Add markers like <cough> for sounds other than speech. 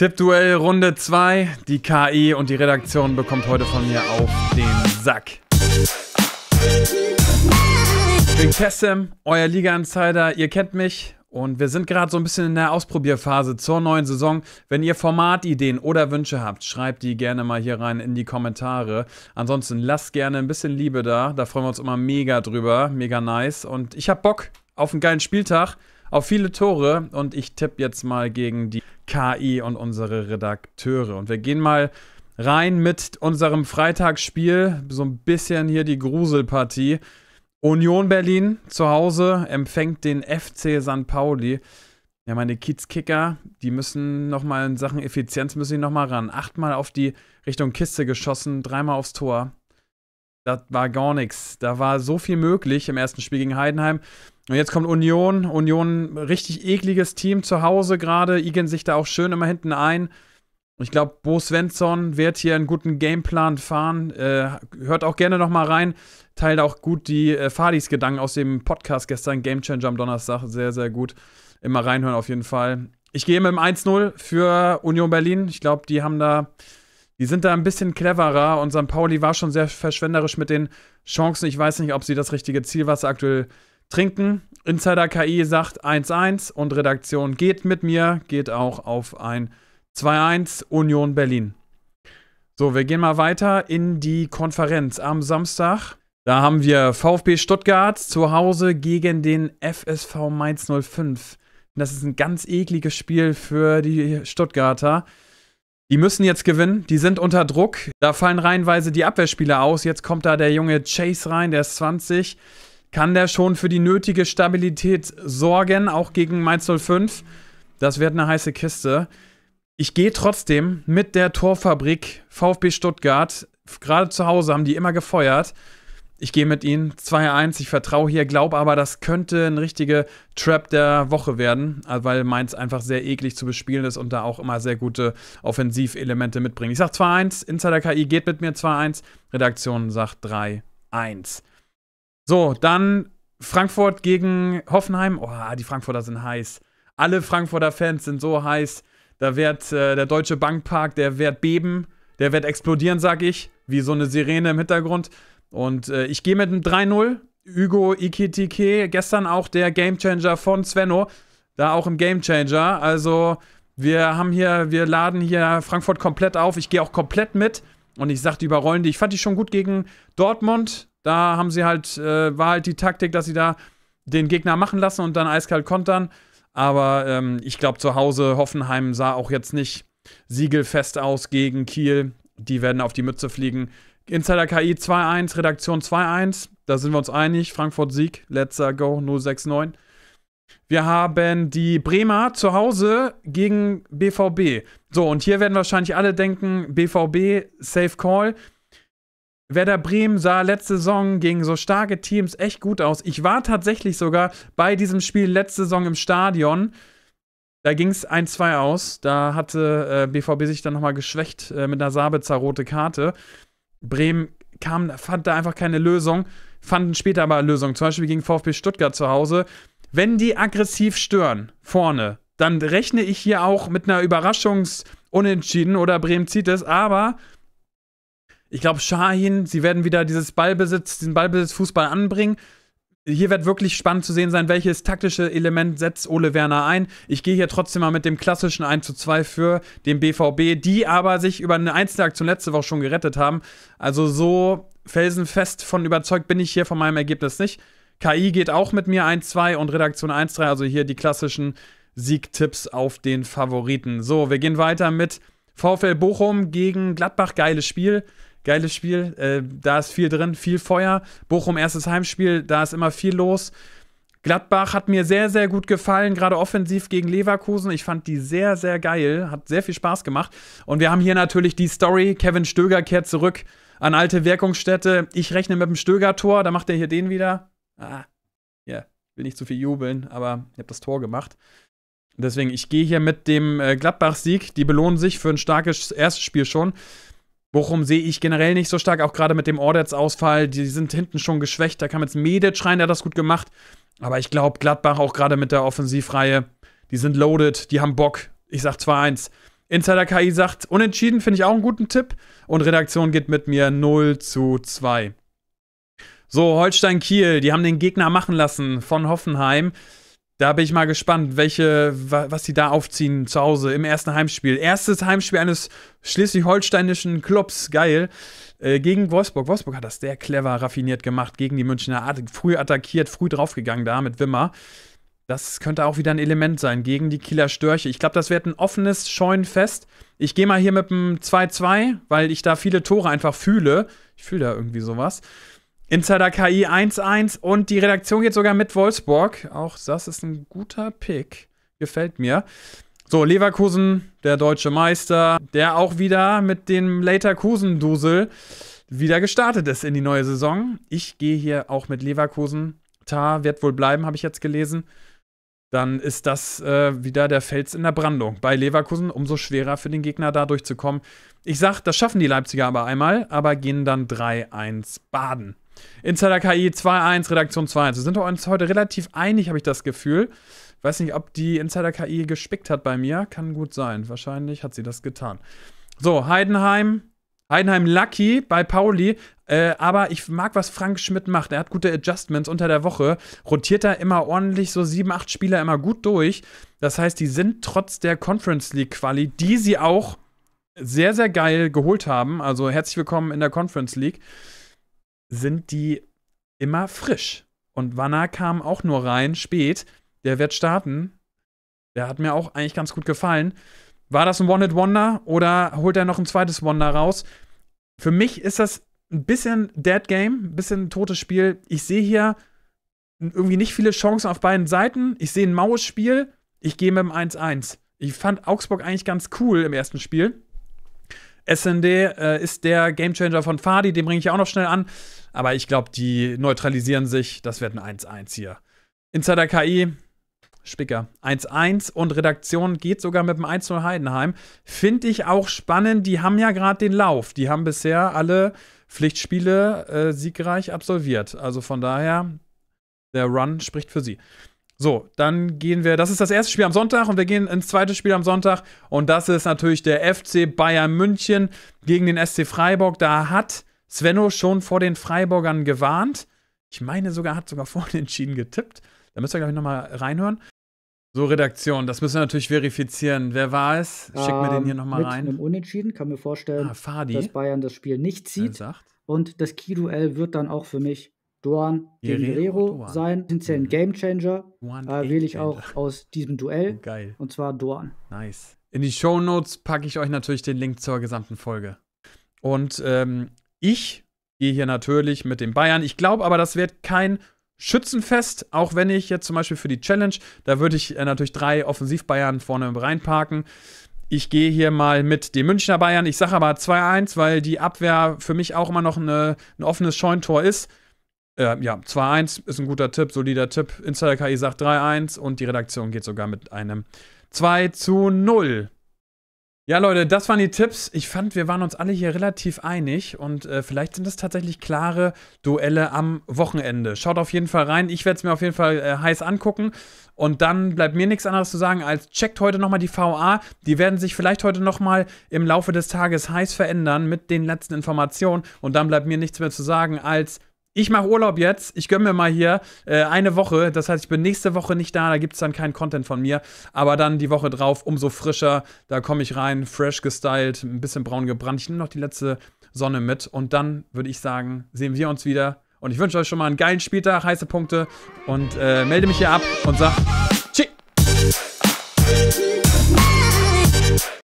Tippduell Runde 2. Die KI und die Redaktion bekommt heute von mir auf den Sack. Ich bin Kessem, euer Liga-Insider. Ihr kennt mich. Und wir sind gerade so ein bisschen in der Ausprobierphase zur neuen Saison. Wenn ihr Formatideen oder Wünsche habt, schreibt die gerne mal hier rein in die Kommentare. Ansonsten lasst gerne ein bisschen Liebe da. Da freuen wir uns immer mega drüber. Mega nice. Und ich habe Bock auf einen geilen Spieltag auf viele Tore und ich tippe jetzt mal gegen die KI und unsere Redakteure. Und wir gehen mal rein mit unserem Freitagsspiel, so ein bisschen hier die Gruselpartie. Union Berlin zu Hause empfängt den FC San Pauli. Ja, meine Kiezkicker, die müssen nochmal in Sachen Effizienz müssen die nochmal ran. Achtmal auf die Richtung Kiste geschossen, dreimal aufs Tor. Das war gar nichts. Da war so viel möglich im ersten Spiel gegen Heidenheim. Und jetzt kommt Union. Union, richtig ekliges Team zu Hause gerade. Igen sich da auch schön immer hinten ein. Ich glaube, Bo Svensson wird hier einen guten Gameplan fahren. Äh, hört auch gerne nochmal rein. Teilt auch gut die äh, Fadis Gedanken aus dem Podcast gestern, Gamechanger am Donnerstag. Sehr, sehr gut. Immer reinhören auf jeden Fall. Ich gehe mit dem 1-0 für Union Berlin. Ich glaube, die haben da, die sind da ein bisschen cleverer und St. Pauli war schon sehr verschwenderisch mit den Chancen. Ich weiß nicht, ob sie das richtige Ziel, Zielwasser aktuell äh, trinken. Insider KI sagt 1-1 und Redaktion geht mit mir, geht auch auf ein 2-1 Union Berlin. So, wir gehen mal weiter in die Konferenz am Samstag. Da haben wir VfB Stuttgart zu Hause gegen den FSV Mainz 05. Das ist ein ganz ekliges Spiel für die Stuttgarter. Die müssen jetzt gewinnen, die sind unter Druck. Da fallen reihenweise die Abwehrspieler aus. Jetzt kommt da der junge Chase rein, der ist 20 kann der schon für die nötige Stabilität sorgen, auch gegen Mainz 05. Das wird eine heiße Kiste. Ich gehe trotzdem mit der Torfabrik VfB Stuttgart. Gerade zu Hause haben die immer gefeuert. Ich gehe mit ihnen 2-1. Ich vertraue hier, glaube aber, das könnte ein richtiger Trap der Woche werden, weil Mainz einfach sehr eklig zu bespielen ist und da auch immer sehr gute Offensivelemente mitbringt. Ich sage 2-1, Insider KI geht mit mir 2-1, Redaktion sagt 3-1. So, dann Frankfurt gegen Hoffenheim. Oh, die Frankfurter sind heiß. Alle Frankfurter Fans sind so heiß. Da wird äh, der Deutsche Bankpark, der wird beben, der wird explodieren, sag ich. Wie so eine Sirene im Hintergrund. Und äh, ich gehe mit einem 3-0. Hugo Ikitike, gestern auch der Gamechanger von Svenno. Da auch im Gamechanger. Also, wir haben hier, wir laden hier Frankfurt komplett auf. Ich gehe auch komplett mit. Und ich sag, die überrollen die. Ich fand die schon gut gegen Dortmund. Da haben sie halt, äh, war halt die Taktik, dass sie da den Gegner machen lassen und dann eiskalt kontern. Aber ähm, ich glaube, zu Hause Hoffenheim sah auch jetzt nicht siegelfest aus gegen Kiel. Die werden auf die Mütze fliegen. Insider KI 2-1, Redaktion 2-1. Da sind wir uns einig. Frankfurt Sieg, let's Go 069. Wir haben die Bremer zu Hause gegen BVB. So, und hier werden wahrscheinlich alle denken, BVB, Safe Call. Werder Bremen sah letzte Saison gegen so starke Teams echt gut aus. Ich war tatsächlich sogar bei diesem Spiel letzte Saison im Stadion. Da ging es 1-2 aus. Da hatte äh, BVB sich dann nochmal geschwächt äh, mit einer Sabitzer rote Karte. Bremen kam, fand da einfach keine Lösung, fanden später aber Lösungen. Zum Beispiel gegen VfB Stuttgart zu Hause. Wenn die aggressiv stören, vorne, dann rechne ich hier auch mit einer Überraschungsunentschieden oder Bremen zieht es, aber ich glaube, Shahin, sie werden wieder dieses Ballbesitz, diesen Ballbesitz-Fußball anbringen. Hier wird wirklich spannend zu sehen sein, welches taktische Element setzt Ole Werner ein. Ich gehe hier trotzdem mal mit dem klassischen 1 zu 2 für den BVB, die aber sich über eine Einzelaktion letzte Woche schon gerettet haben. Also so felsenfest von überzeugt bin ich hier von meinem Ergebnis nicht. KI geht auch mit mir 1-2 und Redaktion 1-3, also hier die klassischen Siegtipps auf den Favoriten. So, wir gehen weiter mit VfL Bochum gegen Gladbach. Geiles Spiel. Geiles Spiel, äh, da ist viel drin, viel Feuer. Bochum erstes Heimspiel, da ist immer viel los. Gladbach hat mir sehr, sehr gut gefallen, gerade offensiv gegen Leverkusen. Ich fand die sehr, sehr geil, hat sehr viel Spaß gemacht. Und wir haben hier natürlich die Story, Kevin Stöger kehrt zurück an alte Wirkungsstätte. Ich rechne mit dem Stöger-Tor, da macht er hier den wieder. Ah, ja, yeah. will nicht zu viel jubeln, aber ich habe das Tor gemacht. Deswegen, ich gehe hier mit dem äh, Gladbach-Sieg. Die belohnen sich für ein starkes erstes Spiel schon. Bochum sehe ich generell nicht so stark, auch gerade mit dem Ordets-Ausfall. Die sind hinten schon geschwächt. Da kam jetzt Medic rein, der hat das gut gemacht. Aber ich glaube, Gladbach auch gerade mit der Offensivreihe, die sind loaded, die haben Bock. Ich sag 2-1. Insider KI sagt, unentschieden finde ich auch einen guten Tipp. Und Redaktion geht mit mir 0 zu 2. So, Holstein Kiel, die haben den Gegner machen lassen von Hoffenheim. Da bin ich mal gespannt, welche, was sie da aufziehen zu Hause im ersten Heimspiel. Erstes Heimspiel eines schleswig-holsteinischen Clubs, geil. Äh, gegen Wolfsburg. Wolfsburg hat das sehr clever, raffiniert gemacht gegen die Münchner Art. Früh attackiert, früh draufgegangen da mit Wimmer. Das könnte auch wieder ein Element sein gegen die Kieler Störche. Ich glaube, das wird ein offenes Scheunenfest. Ich gehe mal hier mit einem 2-2, weil ich da viele Tore einfach fühle. Ich fühle da irgendwie sowas. Insider KI 1-1 und die Redaktion geht sogar mit Wolfsburg. Auch das ist ein guter Pick. Gefällt mir. So, Leverkusen, der deutsche Meister, der auch wieder mit dem Leverkusen-Dusel wieder gestartet ist in die neue Saison. Ich gehe hier auch mit Leverkusen. Tar wird wohl bleiben, habe ich jetzt gelesen. Dann ist das äh, wieder der Fels in der Brandung. Bei Leverkusen umso schwerer für den Gegner da durchzukommen. Ich sage, das schaffen die Leipziger aber einmal, aber gehen dann 3-1 baden. Insider KI 2.1, Redaktion 2.1. Wir sind uns heute relativ einig, habe ich das Gefühl. Weiß nicht, ob die Insider KI gespickt hat bei mir. Kann gut sein. Wahrscheinlich hat sie das getan. So, Heidenheim. Heidenheim Lucky bei Pauli. Äh, aber ich mag, was Frank Schmidt macht. Er hat gute Adjustments unter der Woche. Rotiert da immer ordentlich so sieben, acht Spieler immer gut durch. Das heißt, die sind trotz der Conference League Quali, die sie auch sehr, sehr geil geholt haben. Also herzlich willkommen in der Conference League sind die immer frisch. Und Wanner kam auch nur rein, spät. Der wird starten. Der hat mir auch eigentlich ganz gut gefallen. War das ein One-Hit-Wonder oder holt er noch ein zweites Wonder raus? Für mich ist das ein bisschen Dead Game, ein bisschen ein totes Spiel. Ich sehe hier irgendwie nicht viele Chancen auf beiden Seiten. Ich sehe ein maues Spiel. Ich gehe mit dem 1-1. Ich fand Augsburg eigentlich ganz cool im ersten Spiel. SND äh, ist der Gamechanger von Fadi, den bringe ich auch noch schnell an. Aber ich glaube, die neutralisieren sich. Das wird ein 1-1 hier. Insider KI, Spicker, 1-1 und Redaktion geht sogar mit dem 1-0 Heidenheim. Finde ich auch spannend. Die haben ja gerade den Lauf. Die haben bisher alle Pflichtspiele äh, siegreich absolviert. Also von daher, der Run spricht für sie. So, dann gehen wir, das ist das erste Spiel am Sonntag und wir gehen ins zweite Spiel am Sonntag und das ist natürlich der FC Bayern München gegen den SC Freiburg. Da hat Svenno schon vor den Freiburgern gewarnt. Ich meine sogar, hat sogar <laughs> vorhin entschieden getippt. Da müsst ihr, glaube ich, nochmal reinhören. So, Redaktion, das müssen wir natürlich verifizieren. Wer war es? Schick mir den hier nochmal ähm, rein. Mit einem Unentschieden kann mir vorstellen, ah, dass Bayern das Spiel nicht zieht. Und das Key-Duell wird dann auch für mich Duan gegen Guerrero Duan. sein. Sind ein mhm. Gamechanger. Äh, wähle ich auch aus diesem Duell. Geil. Und zwar Duan. Nice. In die Show Notes packe ich euch natürlich den Link zur gesamten Folge. Und ähm, ich gehe hier natürlich mit den Bayern. Ich glaube aber, das wird kein Schützenfest, auch wenn ich jetzt zum Beispiel für die Challenge, da würde ich äh, natürlich drei Offensiv-Bayern vorne reinparken. Ich gehe hier mal mit den Münchner Bayern. Ich sage aber 2-1, weil die Abwehr für mich auch immer noch eine, ein offenes Scheuntor ist. Äh, ja, 2-1 ist ein guter Tipp, solider Tipp. Insider-KI sagt 3-1 und die Redaktion geht sogar mit einem 2 zu 0. Ja, Leute, das waren die Tipps. Ich fand, wir waren uns alle hier relativ einig und äh, vielleicht sind das tatsächlich klare Duelle am Wochenende. Schaut auf jeden Fall rein. Ich werde es mir auf jeden Fall äh, heiß angucken. Und dann bleibt mir nichts anderes zu sagen, als checkt heute nochmal die VA. Die werden sich vielleicht heute nochmal im Laufe des Tages heiß verändern mit den letzten Informationen. Und dann bleibt mir nichts mehr zu sagen, als ich mache Urlaub jetzt, ich gönne mir mal hier äh, eine Woche. Das heißt, ich bin nächste Woche nicht da, da gibt es dann keinen Content von mir. Aber dann die Woche drauf, umso frischer. Da komme ich rein, fresh gestylt, ein bisschen braun gebrannt. Ich nehme noch die letzte Sonne mit. Und dann würde ich sagen, sehen wir uns wieder. Und ich wünsche euch schon mal einen geilen Spieltag, heiße Punkte. Und äh, melde mich hier ab und sag.